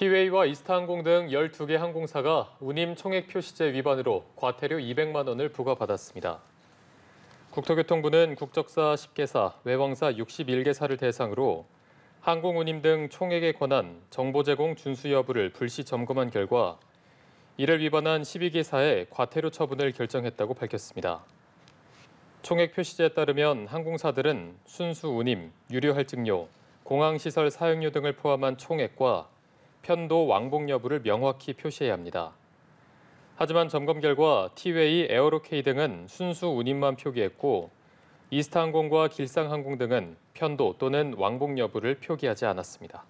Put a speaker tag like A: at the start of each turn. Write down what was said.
A: 티웨이와 이스타항공 등 12개 항공사가 운임 총액 표시제 위반으로 과태료 200만 원을 부과받았습니다. 국토교통부는 국적사 10개사, 외왕사 61개사를 대상으로 항공 운임 등 총액에 관한 정보 제공 준수 여부를 불시 점검한 결과 이를 위반한 1 2개사에 과태료 처분을 결정했다고 밝혔습니다. 총액 표시제에 따르면 항공사들은 순수 운임, 유료 할증료, 공항시설 사용료 등을 포함한 총액과 편도 왕복 여부를 명확히 표시해야 합니다. 하지만 점검 결과 티웨이, 에어로케이 등은 순수 운임만 표기했고 이스타항공과 길상항공 등은 편도 또는 왕복 여부를 표기하지 않았습니다.